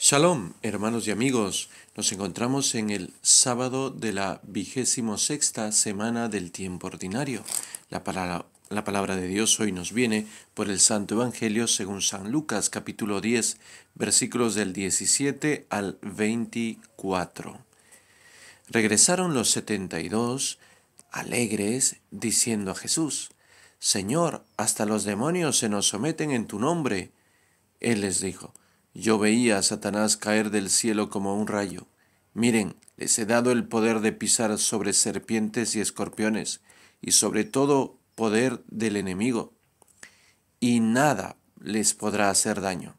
Shalom, hermanos y amigos. Nos encontramos en el sábado de la vigésimo sexta semana del tiempo ordinario. La palabra, de Dios hoy nos viene por el Santo Evangelio según San Lucas, capítulo 10, versículos del 17 al 24. Regresaron los setenta y dos alegres, diciendo a Jesús: Señor, hasta los demonios se nos someten en tu nombre. Él les dijo: yo veía a Satanás caer del cielo como un rayo. Miren, les he dado el poder de pisar sobre serpientes y escorpiones, y sobre todo poder del enemigo. Y nada les podrá hacer daño.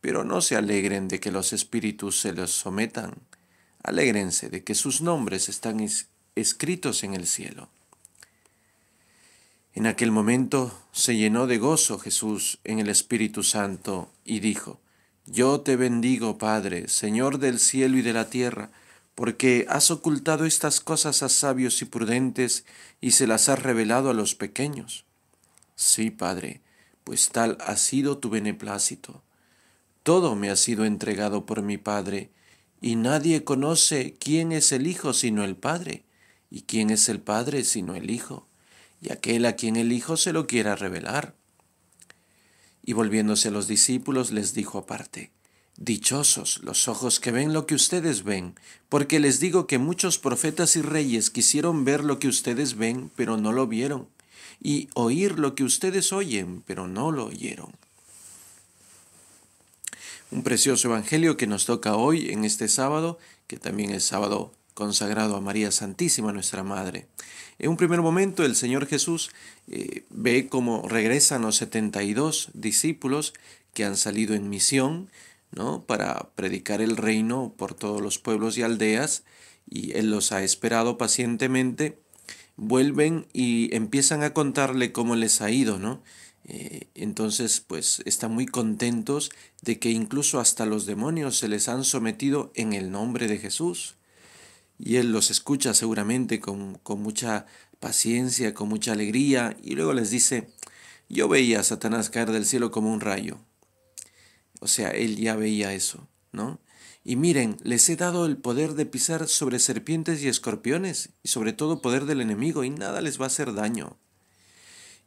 Pero no se alegren de que los espíritus se los sometan. Alégrense de que sus nombres están escritos en el cielo. En aquel momento se llenó de gozo Jesús en el Espíritu Santo y dijo, yo te bendigo, Padre, Señor del cielo y de la tierra, porque has ocultado estas cosas a sabios y prudentes y se las has revelado a los pequeños. Sí, Padre, pues tal ha sido tu beneplácito. Todo me ha sido entregado por mi Padre, y nadie conoce quién es el Hijo sino el Padre, y quién es el Padre sino el Hijo, y aquel a quien el Hijo se lo quiera revelar. Y volviéndose a los discípulos les dijo aparte, Dichosos los ojos que ven lo que ustedes ven, porque les digo que muchos profetas y reyes quisieron ver lo que ustedes ven, pero no lo vieron, y oír lo que ustedes oyen, pero no lo oyeron. Un precioso evangelio que nos toca hoy en este sábado, que también es sábado consagrado a María Santísima, nuestra Madre. En un primer momento el Señor Jesús eh, ve cómo regresan los 72 discípulos que han salido en misión ¿no? para predicar el reino por todos los pueblos y aldeas y Él los ha esperado pacientemente. Vuelven y empiezan a contarle cómo les ha ido, ¿no? Eh, entonces, pues están muy contentos de que incluso hasta los demonios se les han sometido en el nombre de Jesús y Él los escucha seguramente con, mucha paciencia, con mucha alegría, y luego les dice, yo veía a Satanás caer del cielo como un rayo. O sea, Él ya veía eso, ¿no? Y miren, les he dado el poder de pisar sobre serpientes y escorpiones, y sobre todo poder del enemigo, y nada les va a hacer daño.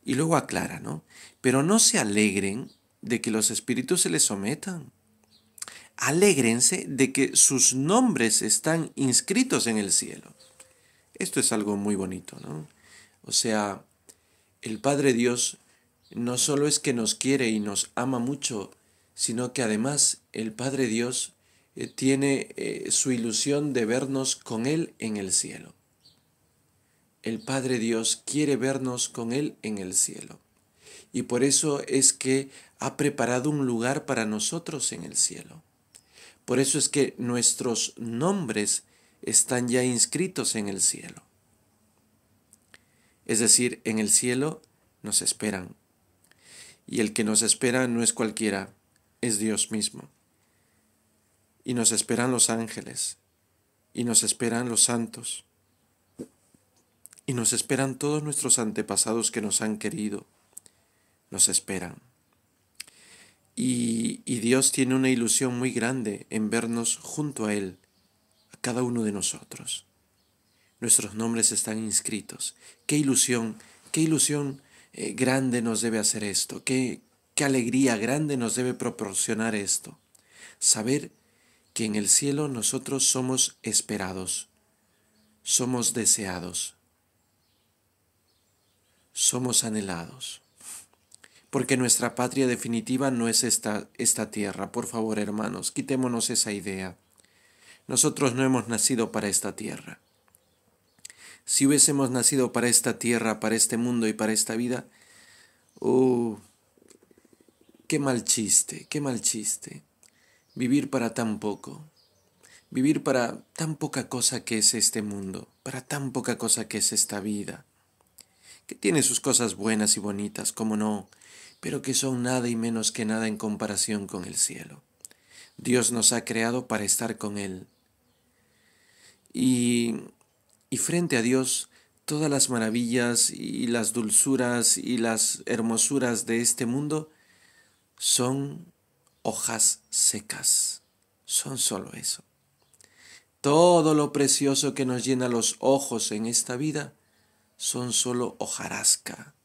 Y luego aclara, ¿no? Pero no se alegren de que los espíritus se les sometan, alégrense de que sus nombres están inscritos en el cielo. Esto es algo muy bonito, ¿no? O sea, el Padre Dios no solo es que nos quiere y nos ama mucho, sino que además el Padre Dios eh, tiene eh, su ilusión de vernos con Él en el cielo. El Padre Dios quiere vernos con Él en el cielo. Y por eso es que ha preparado un lugar para nosotros en el cielo. Por eso es que nuestros nombres están ya inscritos en el cielo. Es decir, en el cielo nos esperan. Y el que nos espera no es cualquiera, es Dios mismo. Y nos esperan los ángeles, y nos esperan los santos, y nos esperan todos nuestros antepasados que nos han querido. Nos esperan. Y, Dios tiene una ilusión muy grande en vernos junto a Él, a cada uno de nosotros. Nuestros nombres están inscritos. Qué ilusión, qué ilusión eh, grande nos debe hacer esto, qué alegría grande nos debe proporcionar esto. Saber que en el cielo nosotros somos esperados, somos deseados, somos anhelados porque nuestra patria definitiva no es esta, esta tierra. Por favor, hermanos, quitémonos esa idea. Nosotros no hemos nacido para esta tierra. Si hubiésemos nacido para esta tierra, para este mundo y para esta vida, oh, qué mal chiste, qué mal chiste. Vivir para tan poco, vivir para tan poca cosa que es este mundo, para tan poca cosa que es esta vida, que tiene sus cosas buenas y bonitas, como no, pero que son nada y menos que nada en comparación con el cielo. Dios nos ha creado para estar con Él. Y, y frente a Dios, todas las maravillas y las dulzuras y las hermosuras de este mundo son hojas secas. Son solo eso. Todo lo precioso que nos llena los ojos en esta vida son solo hojarasca,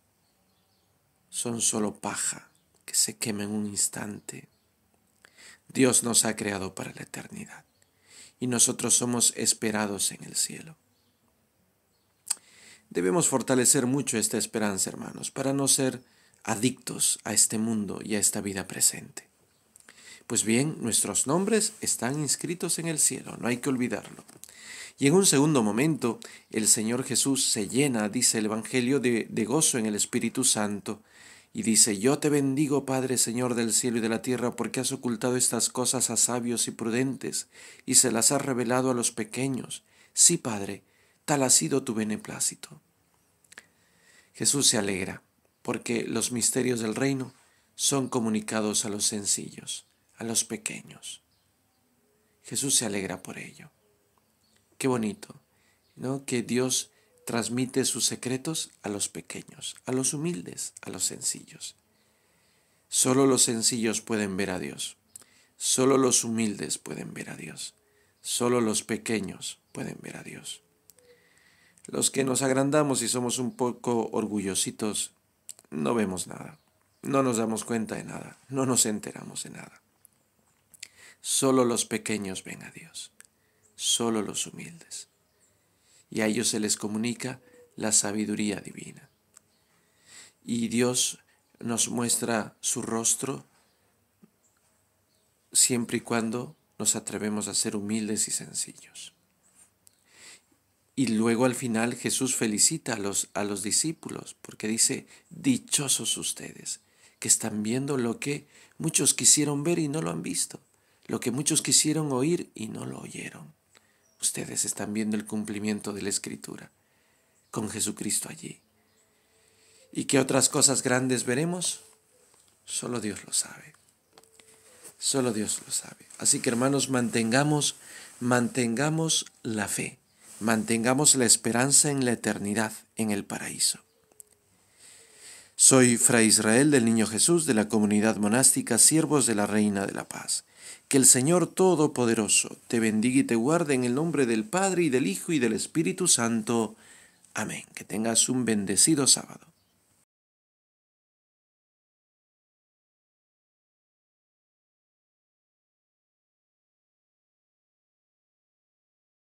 son solo paja que se quema en un instante. Dios nos ha creado para la eternidad y nosotros somos esperados en el cielo. Debemos fortalecer mucho esta esperanza, hermanos, para no ser adictos a este mundo y a esta vida presente. Pues bien, nuestros nombres están inscritos en el cielo, no hay que olvidarlo. Y en un segundo momento, el Señor Jesús se llena, dice el Evangelio, de, de gozo en el Espíritu Santo, y dice, yo te bendigo, Padre, Señor del cielo y de la tierra, porque has ocultado estas cosas a sabios y prudentes, y se las has revelado a los pequeños. Sí, Padre, tal ha sido tu beneplácito. Jesús se alegra, porque los misterios del reino son comunicados a los sencillos, a los pequeños. Jesús se alegra por ello. Qué bonito, ¿no? Que Dios transmite sus secretos a los pequeños, a los humildes, a los sencillos. Solo los sencillos pueden ver a Dios. Solo los humildes pueden ver a Dios. Solo los pequeños pueden ver a Dios. Los que nos agrandamos y somos un poco orgullositos, no vemos nada. No nos damos cuenta de nada. No nos enteramos de nada. Solo los pequeños ven a Dios. Solo los humildes y a ellos se les comunica la sabiduría divina. Y Dios nos muestra su rostro siempre y cuando nos atrevemos a ser humildes y sencillos. Y luego al final Jesús felicita a los, a los discípulos porque dice, dichosos ustedes, que están viendo lo que muchos quisieron ver y no lo han visto, lo que muchos quisieron oír y no lo oyeron ustedes están viendo el cumplimiento de la escritura, con Jesucristo allí. ¿Y qué otras cosas grandes veremos? Solo Dios lo sabe. Solo Dios lo sabe. Así que hermanos, mantengamos, mantengamos la fe, mantengamos la esperanza en la eternidad, en el paraíso. Soy Fray Israel del Niño Jesús de la comunidad monástica Siervos de la Reina de la Paz. Que el Señor Todopoderoso te bendiga y te guarde en el nombre del Padre y del Hijo y del Espíritu Santo. Amén. Que tengas un bendecido sábado.